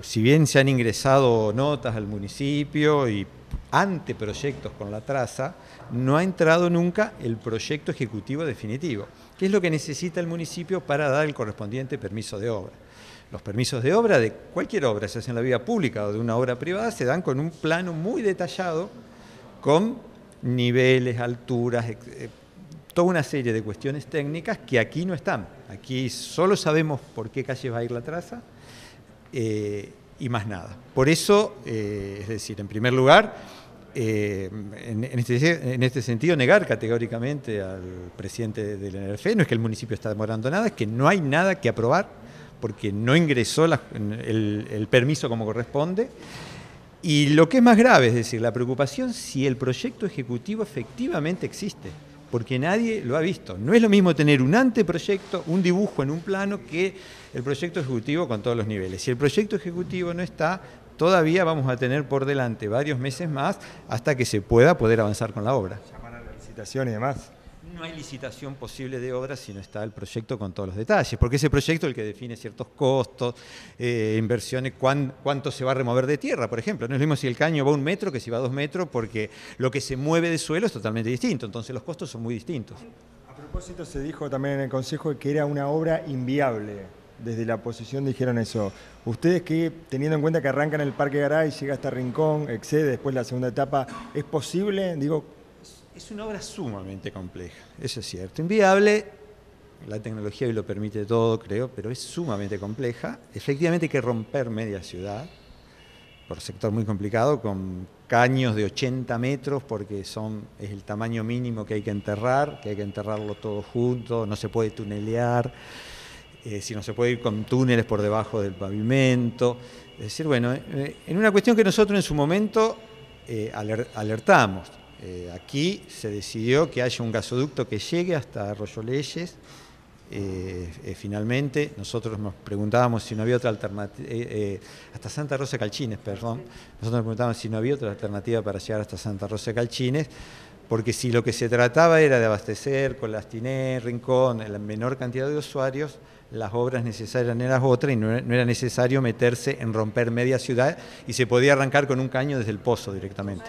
Si bien se han ingresado notas al municipio y anteproyectos con la traza, no ha entrado nunca el proyecto ejecutivo definitivo, que es lo que necesita el municipio para dar el correspondiente permiso de obra. Los permisos de obra de cualquier obra, se hacen en la vía pública o de una obra privada, se dan con un plano muy detallado, con niveles, alturas, eh, toda una serie de cuestiones técnicas que aquí no están. Aquí solo sabemos por qué calle va a ir la traza, eh, y más nada. Por eso, eh, es decir, en primer lugar, eh, este, en, este, sentido, negar categóricamente al presidente del NRF no es que el municipio está demorando nada, es que no hay nada que aprobar porque no ingresó el permiso como corresponde. Y lo que es más grave, es decir, la preocupación si el proyecto ejecutivo efectivamente existe porque nadie lo ha visto. No es lo mismo tener un anteproyecto, un dibujo en un plano, que el proyecto ejecutivo con todos los niveles. Si el proyecto ejecutivo no está, todavía vamos a tener por delante varios meses más hasta que se pueda poder avanzar con la obra. Llamar a la licitación y demás no hay licitación posible de obras si no está el proyecto con todos los detalles, porque ese proyecto es el que define ciertos costos, eh, inversiones, cuánto se va a remover de tierra, por ejemplo. No es lo mismo si el caño va un metro que si va dos metros, porque lo que se mueve de suelo es totalmente distinto, entonces los costos son muy distintos. A propósito, se dijo también en el Consejo que era una obra inviable. Desde la oposición dijeron eso. Ustedes que, teniendo en cuenta que arrancan el Parque Garay, llega hasta Rincón, excede después la segunda etapa, ¿es posible? Digo, es una obra sumamente compleja, eso es cierto. Inviable, la tecnología hoy lo permite todo, creo, pero es sumamente compleja. Efectivamente hay que romper media ciudad, por sector muy complicado, con caños de 80 metros, porque son, es el tamaño mínimo que hay que enterrar, que hay que enterrarlo todo junto, no se puede tunelear, eh, si no se puede ir con túneles por debajo del pavimento. Es decir, bueno, eh, en una cuestión que nosotros en su momento eh, alertamos. Eh, aquí se decidió que haya un gasoducto que llegue hasta Arroyo Leyes. Eh, eh, finalmente, nosotros nos preguntábamos si no había otra alternativa, hasta Santa Rosa Calchines, perdón, nosotros nos preguntábamos si no había otra alternativa para llegar hasta Santa Rosa Calchines, porque si lo que se trataba era de abastecer con las tiné, Rincón, la menor cantidad de usuarios, las obras necesarias eran otras y no era necesario meterse en romper media ciudad y se podía arrancar con un caño desde el pozo directamente.